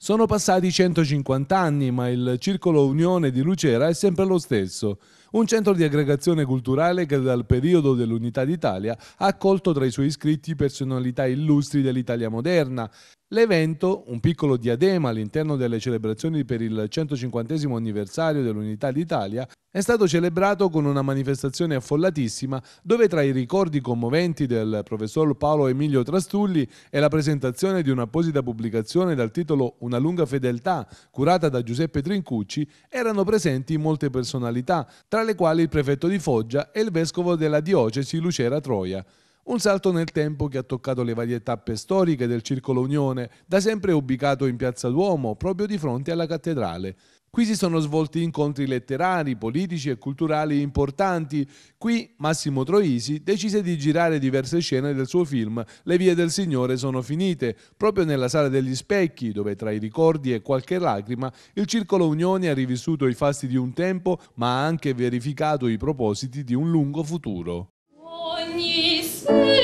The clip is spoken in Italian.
Sono passati 150 anni, ma il Circolo Unione di Lucera è sempre lo stesso, un centro di aggregazione culturale che dal periodo dell'Unità d'Italia ha accolto tra i suoi iscritti personalità illustri dell'Italia moderna, L'evento, un piccolo diadema all'interno delle celebrazioni per il 150 anniversario dell'Unità d'Italia, è stato celebrato con una manifestazione affollatissima dove tra i ricordi commoventi del professor Paolo Emilio Trastulli e la presentazione di un'apposita pubblicazione dal titolo Una lunga fedeltà curata da Giuseppe Trincucci erano presenti molte personalità, tra le quali il prefetto di Foggia e il vescovo della diocesi Lucera Troia. Un salto nel tempo che ha toccato le varie tappe storiche del Circolo Unione, da sempre ubicato in Piazza Duomo, proprio di fronte alla cattedrale. Qui si sono svolti incontri letterari, politici e culturali importanti. Qui Massimo Troisi decise di girare diverse scene del suo film Le vie del Signore sono finite, proprio nella sala degli specchi, dove tra i ricordi e qualche lacrima il Circolo Unione ha rivissuto i fasti di un tempo, ma ha anche verificato i propositi di un lungo futuro. Ogni see.